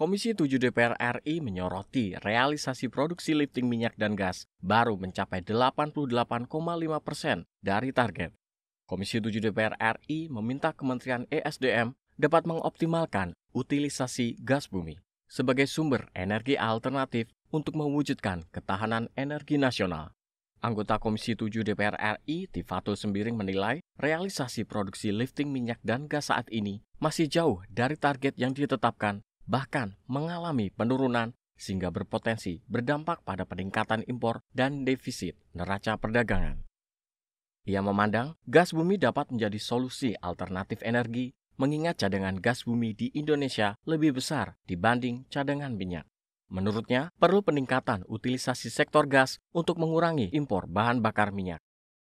Komisi 7 DPR RI menyoroti realisasi produksi lifting minyak dan gas baru mencapai 88,5 persen dari target. Komisi 7 DPR RI meminta Kementerian ESDM dapat mengoptimalkan utilisasi gas bumi sebagai sumber energi alternatif untuk mewujudkan ketahanan energi nasional. Anggota Komisi 7 DPR RI, Tifatul Sembiring menilai realisasi produksi lifting minyak dan gas saat ini masih jauh dari target yang ditetapkan bahkan mengalami penurunan sehingga berpotensi berdampak pada peningkatan impor dan defisit neraca perdagangan. Ia memandang gas bumi dapat menjadi solusi alternatif energi mengingat cadangan gas bumi di Indonesia lebih besar dibanding cadangan minyak. Menurutnya, perlu peningkatan utilisasi sektor gas untuk mengurangi impor bahan bakar minyak.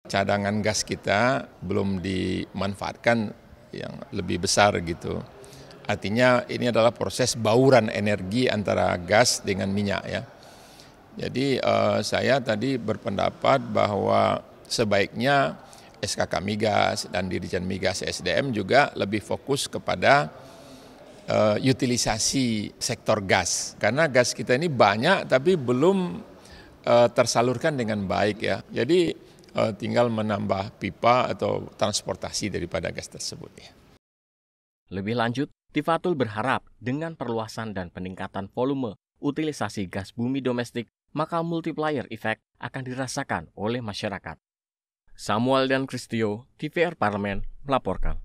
Cadangan gas kita belum dimanfaatkan yang lebih besar gitu. Artinya ini adalah proses bauran energi antara gas dengan minyak ya. Jadi uh, saya tadi berpendapat bahwa sebaiknya SKK Migas dan Dirjen Migas SDM juga lebih fokus kepada uh, utilisasi sektor gas karena gas kita ini banyak tapi belum uh, tersalurkan dengan baik ya. Jadi uh, tinggal menambah pipa atau transportasi daripada gas tersebut ya. Lebih lanjut, Tifatul berharap dengan perluasan dan peningkatan volume utilisasi gas bumi domestik, maka multiplier effect akan dirasakan oleh masyarakat. Samuel dan Kristio, TVR Parlemen, melaporkan.